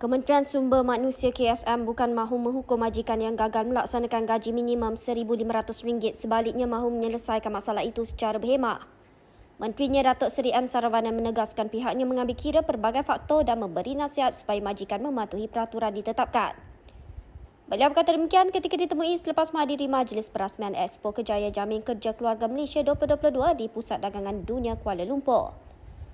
Kementerian Sumber Manusia KSM bukan mahu menghukum majikan yang gagal melaksanakan gaji minimum RM1,500 sebaliknya mahu menyelesaikan masalah itu secara berhemah. Menterinya Datuk Seri M. Saravanan menegaskan pihaknya mengambil kira pelbagai faktor dan memberi nasihat supaya majikan mematuhi peraturan ditetapkan. Beliau berkata demikian ketika ditemui selepas menghadiri Majlis Perasmian Expo Kejaya Jamin Kerja Keluarga Malaysia 2022 di Pusat Dagangan Dunia Kuala Lumpur.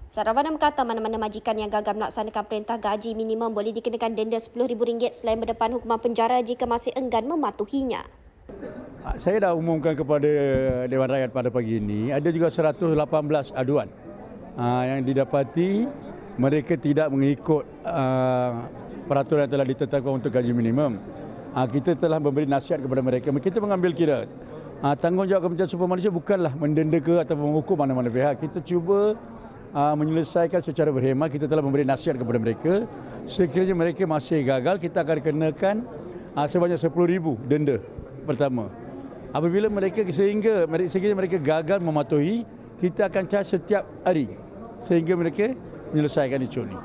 Saravana berkata mana-mana majikan yang gagal melaksanakan perintah gaji minimum boleh dikenakan denda RM10,000 selain berdepan hukuman penjara jika masih enggan mematuhinya. Ah, saya dah umumkan kepada Dewan Rakyat pada pagi ini, ada juga 118 aduan ah, yang didapati mereka tidak mengikut ah, peraturan yang telah ditetapkan untuk gaji minimum. Kita telah memberi nasihat kepada mereka, kita mengambil kira tanggungjawab Kementerian Sumber malaysia bukanlah mendenda atau menghukum mana-mana pihak. Kita cuba Ah, menyelesaikan secara berhemat, kita telah memberi nasihat kepada mereka sekiranya mereka masih gagal kita akan kenakan uh, sebanyak 10000 denda pertama apabila mereka sehingga mereka sekiranya mereka gagal mematuhi kita akan charge setiap hari sehingga mereka menyelesaikan isu ini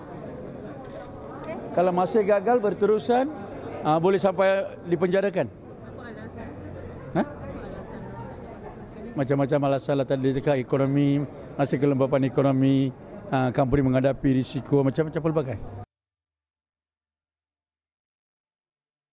kalau masih gagal berterusan ah, boleh sampai dipenjarakan ha? macam-macam alasan lah tadi dekat ekonomi, masih kelembapan ekonomi, uh, company menghadapi risiko, macam-macam pelbagai.